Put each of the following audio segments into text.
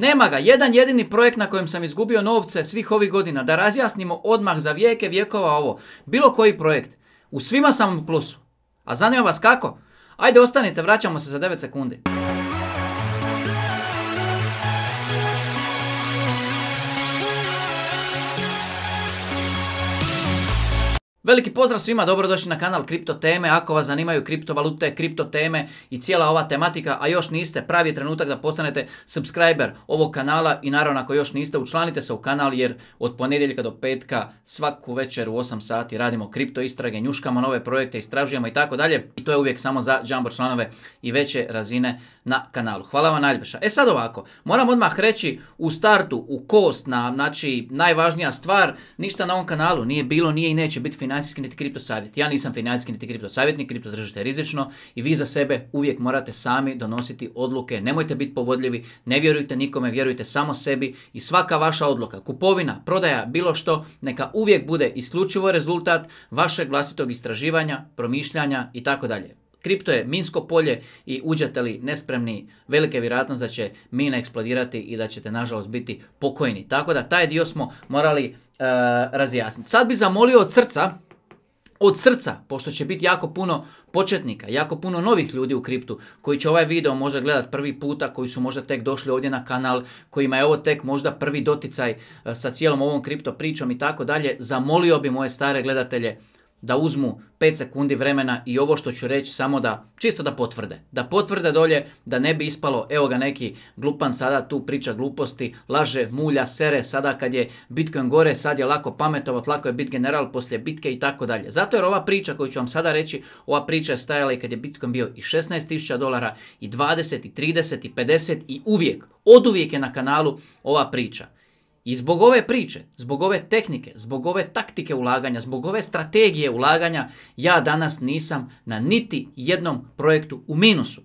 Nema ga, jedan jedini projekt na kojem sam izgubio novce svih ovih godina. Da razjasnimo odmah za vijeke vijekova ovo. Bilo koji projekt. U svima sam u plusu. A zanima vas kako? Ajde ostanite, vraćamo se za 9 sekundi. Veliki pozdrav svima, dobrodošli na kanal Kripto Teme. Ako vas zanimaju kriptovalute, kripto teme i cijela ova tematika, a još niste, pravi trenutak da postanete subscriber ovog kanala i naravno ako još niste, učlanite se u kanal jer od ponedjeljka do petka svaku večer u 8 sati radimo kripto istrage, njuškamo nove projekte, istražujemo i tako dalje. I to je uvijek samo za Jumbo članove i veće razine na kanalu. Hvala vam najljepša. E sad ovako, moram odmah reći u startu, u kost, na, znači najvažnija stvar, ništa na ovom kanalu nije bilo, nije i neće biti financijski niti kripto savjet. Ja nisam financijski niti kripto savjetnik, kripto držite rizično i vi za sebe uvijek morate sami donositi odluke. Nemojte biti povodljivi, ne vjerujte nikome, vjerujte samo sebi i svaka vaša odluka, kupovina, prodaja, bilo što, neka uvijek bude isključivo rezultat vašeg vlastitog istraživanja, promišljanja i tako dalje. Kripto je minsko polje i uđete li nespremni, velike je vjerojatnost da će mina eksplodirati i da ćete nažalost biti pokojni. Tako da taj dio smo morali e, razjasniti. Sad bi zamolio od srca, od srca, pošto će biti jako puno početnika, jako puno novih ljudi u kriptu koji će ovaj video možda gledat prvi puta, koji su možda tek došli ovdje na kanal, kojima je ovo tek možda prvi doticaj e, sa cijelom ovom kripto pričom i tako dalje, zamolio bi moje stare gledatelje da uzmu 5 sekundi vremena i ovo što ću reći samo da, čisto da potvrde. Da potvrde dolje, da ne bi ispalo, evo ga neki glupan sada tu priča gluposti, laže, mulja, sere, sada kad je Bitcoin gore, sad je lako pametovat, lako je bit general poslije bitke i tako dalje. Zato jer ova priča koju ću vam sada reći, ova priča je stajala i kad je Bitcoin bio i 16.000 dolara, i 20, i 30, i 50 i uvijek, od uvijek je na kanalu ova priča. I zbog ove priče, zbog ove tehnike, zbog ove taktike ulaganja, zbog ove strategije ulaganja, ja danas nisam na niti jednom projektu u minusu.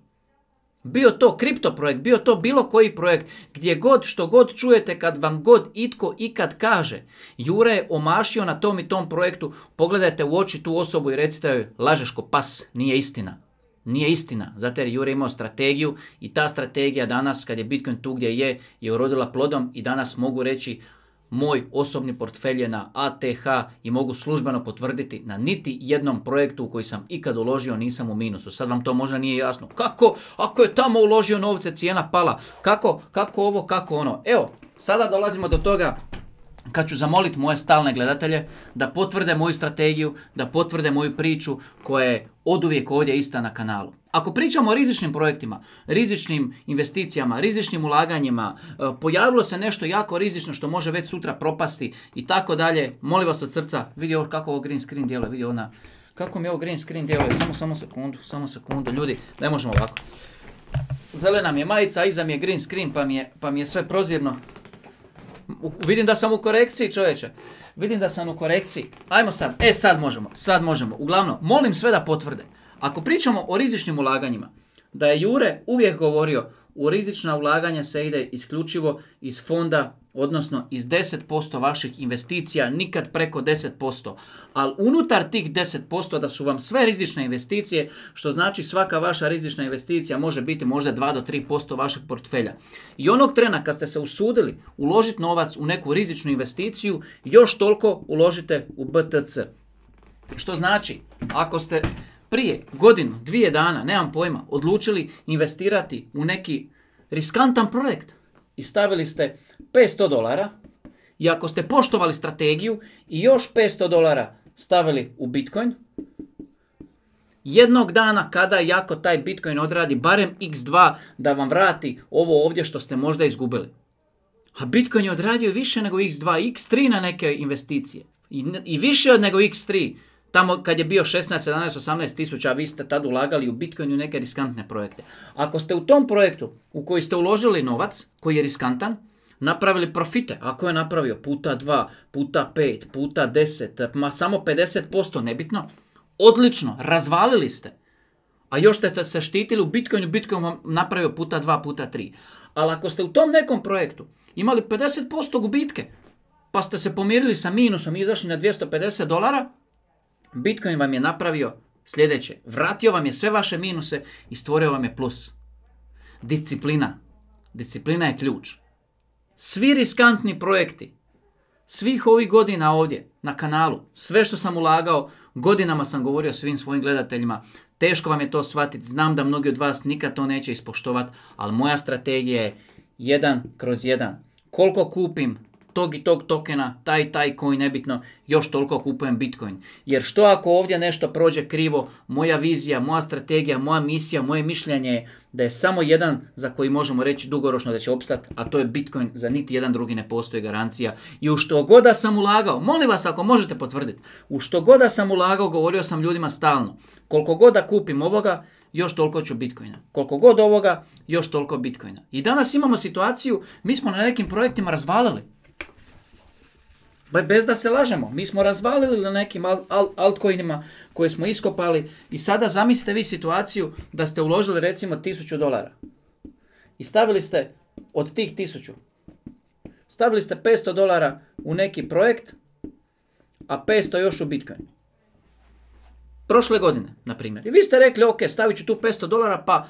Bio to kripto projekt, bio to bilo koji projekt, gdje god što god čujete kad vam god itko ikad kaže Jure je omašio na tom i tom projektu, pogledajte u oči tu osobu i recite joj lažeško pas, nije istina. Nije istina, zato jer Jure imao strategiju i ta strategija danas kad je Bitcoin tu gdje je, je urodila plodom i danas mogu reći moj osobni portfelj je na ATH i mogu službeno potvrditi na niti jednom projektu u koji sam ikad uložio nisam u minusu. Sad vam to možda nije jasno. Kako? Ako je tamo uložio novce, cijena pala. Kako? Kako ovo? Kako ono? Evo, sada dolazimo do toga kad ću zamoliti moje stalne gledatelje da potvrde moju strategiju, da potvrde moju priču koja je uvijek ovdje ista na kanalu. Ako pričamo o rizičnim projektima, rizičnim investicijama, rizičnim ulaganjima, e, pojavilo se nešto jako rizično što može već sutra propasti i tako dalje, molim vas od srca, vidi kako ovo green screen djeluje, vidi ona, kako mi ovo green screen djeluje, samo, samo sekundu, samo sekundu, ljudi, ne možemo ovako. Zelena mi je majica, iza mi je green screen pa pa mi je sve prozirno. Vidim da sam u korekciji čovječe. Vidim da sam u korekciji. Ajmo sad. E sad možemo. Sad možemo. Uglavnom, molim sve da potvrde. Ako pričamo o rizičnim ulaganjima, da je Jure uvijek govorio u rizična ulaganja se ide isključivo iz fonda odnosno iz 10% vaših investicija nikad preko 10%, ali unutar tih 10% da su vam sve rizične investicije, što znači svaka vaša rizična investicija može biti možda 2 do 3% vašeg portfelja. I onog trena kad ste se usudili uložiti novac u neku rizičnu investiciju, još toliko uložite u BTC. Što znači, ako ste prije godinu, dvije dana, nemam pojma, odlučili investirati u neki riskantan projekt, i stavili ste 500 dolara i ako ste poštovali strategiju i još 500 dolara stavili u Bitcoin, jednog dana kada jako taj Bitcoin odradi barem x2 da vam vrati ovo ovdje što ste možda izgubili. A Bitcoin je odradio više nego x2, x3 na neke investicije. I, i više od nego x3. Tamo kad je bio 16, 17, 18 tisuća, vi ste tad ulagali u Bitcoin u neke riskantne projekte. Ako ste u tom projektu u koji ste uložili novac, koji je riskantan, napravili profite, ako je napravio puta 2, puta 5, puta 10, ma samo 50%, nebitno, odlično, razvalili ste. A još ste se štitili u Bitcoinu, Bitcoin vam napravio puta 2, puta 3. Ali ako ste u tom nekom projektu imali 50% gubitke, pa ste se pomirili sa minusom, i izašli na 250 dolara, Bitcoin vam je napravio sljedeće. Vratio vam je sve vaše minuse i stvorio vam je plus. Disciplina. Disciplina je ključ. Svi riskantni projekti, svih ovih godina ovdje na kanalu, sve što sam ulagao, godinama sam govorio svim svojim gledateljima, teško vam je to shvatiti, znam da mnogi od vas nikad to neće ispoštovat, ali moja strategija je jedan kroz jedan. Koliko kupim, tog i tog tokena, taj taj coin nebitno, još toliko kupujem Bitcoin. Jer što ako ovdje nešto prođe krivo, moja vizija, moja strategija, moja misija, moje mišljenje je da je samo jedan za koji možemo reći dugoročno da će opstati, a to je Bitcoin, za niti jedan drugi ne postoji garancija. I u što god da sam ulagao, molim vas ako možete potvrditi, u što god da sam ulagao, govorio sam ljudima stalno, koliko god da kupim ovoga, još toliko ću bitcoina. Koliko god ovoga, još toliko bitcoina. I danas imamo situaciju, mi smo na nekim projektima razvalili. Bez da se lažemo, mi smo razvalili na nekim altcoinima koje smo iskopali i sada zamislite vi situaciju da ste uložili recimo 1000 dolara i stavili ste od tih tisuću, stavili ste 500 dolara u neki projekt, a 500 još u Bitcoin. Prošle godine, na primjer. I vi ste rekli, ok, stavit ću tu 500 dolara, pa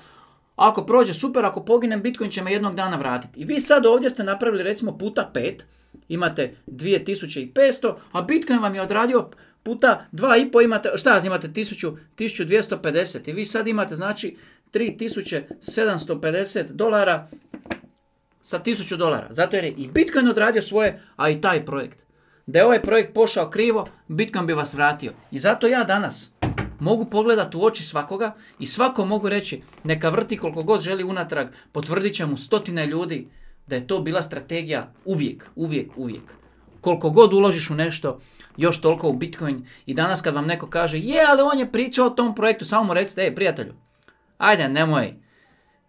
ako prođe super, ako poginem, Bitcoin će me jednog dana vratiti. I vi sad ovdje ste napravili recimo puta pet imate 2500, a Bitcoin vam je odradio puta 2,5 imate, šta imate 1250 i vi sad imate znači 3750 dolara sa 1000 dolara. Zato jer je i Bitcoin odradio svoje, a i taj projekt. Da je ovaj projekt pošao krivo, Bitcoin bi vas vratio. I zato ja danas mogu pogledati u oči svakoga i svako mogu reći neka vrti koliko god želi unatrag, potvrdit će mu stotine ljudi da je to bila strategija uvijek, uvijek, uvijek. Koliko god uložiš u nešto, još toliko u Bitcoin. I danas kad vam neko kaže, je, ali on je pričao o tom projektu, samo mu recite, ej, prijatelju, ajde, nemoj,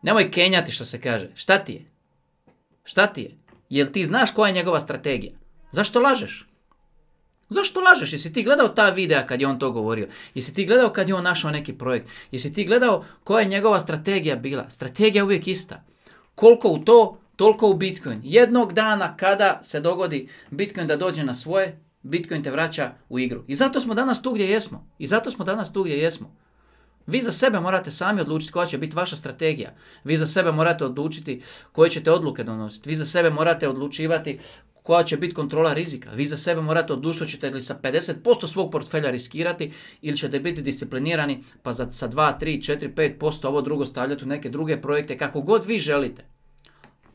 nemoj kenjati što se kaže. Šta ti je? Šta ti je? Jel ti znaš koja je njegova strategija? Zašto lažeš? Zašto lažeš? Jesi ti gledao ta videa kad je on to govorio? Jesi ti gledao kad je on našao neki projekt? Jesi ti gledao koja je njegova strategija bila? Strategija je uvijek ista. Koliko u to, Toliko u Bitcoin. Jednog dana kada se dogodi Bitcoin da dođe na svoje, Bitcoin te vraća u igru. I zato smo danas tu gdje jesmo. I zato smo danas tu gdje jesmo. Vi za sebe morate sami odlučiti koja će biti vaša strategija. Vi za sebe morate odlučiti koje ćete odluke donositi. Vi za sebe morate odlučivati koja će biti kontrola rizika. Vi za sebe morate odlučiti ćete li sa 50% svog portfelja riskirati ili ćete biti disciplinirani pa za, sa 2, 3, 4, 5% ovo drugo stavljati u neke druge projekte kako god vi želite.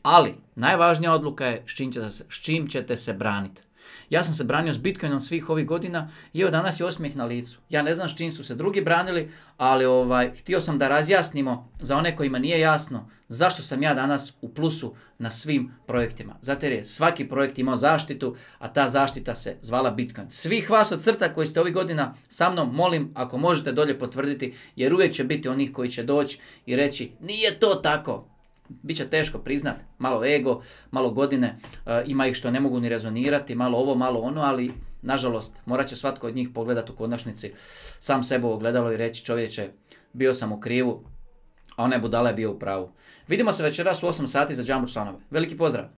Ali, najvažnija odluka je s čim ćete se, čim ćete braniti. Ja sam se branio s Bitcoinom svih ovih godina i evo danas je osmijeh na licu. Ja ne znam s čim su se drugi branili, ali ovaj, htio sam da razjasnimo za one kojima nije jasno zašto sam ja danas u plusu na svim projektima. Zato jer je svaki projekt imao zaštitu, a ta zaštita se zvala Bitcoin. Svih vas od crta koji ste ovih godina sa mnom, molim ako možete dolje potvrditi, jer uvijek će biti onih koji će doći i reći nije to tako bit će teško priznat, malo ego, malo godine, eh, ima ih što ne mogu ni rezonirati, malo ovo, malo ono, ali nažalost morat će svatko od njih pogledati u konačnici sam sebe u ogledalo i reći čovječe, bio sam u krivu, a onaj budala je bio u pravu. Vidimo se večeras u 8 sati za Džambu članove. Veliki pozdrav!